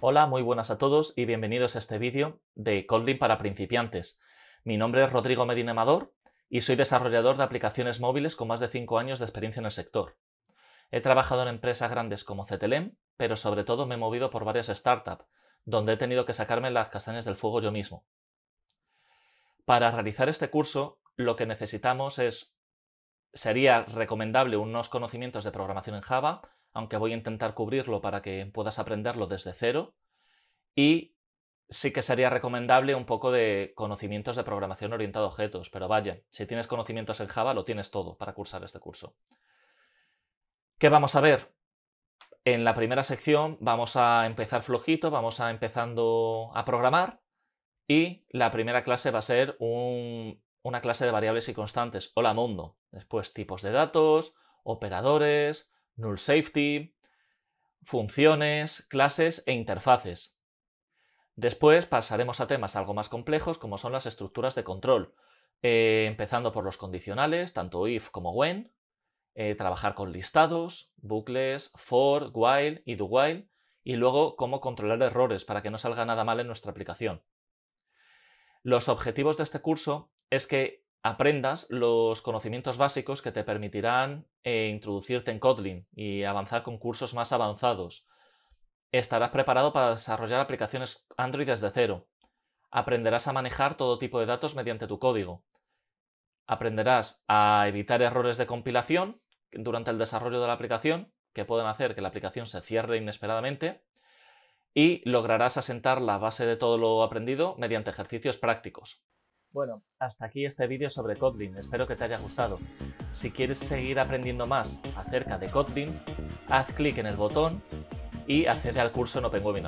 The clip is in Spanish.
Hola, muy buenas a todos y bienvenidos a este vídeo de Kotlin para principiantes. Mi nombre es Rodrigo Medina Amador y soy desarrollador de aplicaciones móviles con más de 5 años de experiencia en el sector. He trabajado en empresas grandes como CTLM, e pero sobre todo me he movido por varias startups, donde he tenido que sacarme las castañas del fuego yo mismo. Para realizar este curso, lo que necesitamos es sería recomendable unos conocimientos de programación en Java, aunque voy a intentar cubrirlo para que puedas aprenderlo desde cero. Y sí que sería recomendable un poco de conocimientos de programación orientado a objetos, pero vaya, si tienes conocimientos en Java, lo tienes todo para cursar este curso. ¿Qué vamos a ver? En la primera sección vamos a empezar flojito, vamos a empezando a programar y la primera clase va a ser una clase de variables y constantes. Hola mundo. Después pues tipos de datos, operadores, null safety, funciones, clases e interfaces. Después pasaremos a temas algo más complejos como son las estructuras de control, eh, empezando por los condicionales, tanto if como when, eh, trabajar con listados, bucles, for, while y do while, y luego cómo controlar errores para que no salga nada mal en nuestra aplicación. Los objetivos de este curso es que aprendas los conocimientos básicos que te permitirán eh, introducirte en Kotlin y avanzar con cursos más avanzados. Estarás preparado para desarrollar aplicaciones Android desde cero. Aprenderás a manejar todo tipo de datos mediante tu código. Aprenderás a evitar errores de compilación durante el desarrollo de la aplicación, que pueden hacer que la aplicación se cierre inesperadamente. Y lograrás asentar la base de todo lo aprendido mediante ejercicios prácticos. Bueno, hasta aquí este vídeo sobre Kotlin, espero que te haya gustado. Si quieres seguir aprendiendo más acerca de Kotlin, haz clic en el botón y accede al curso en Open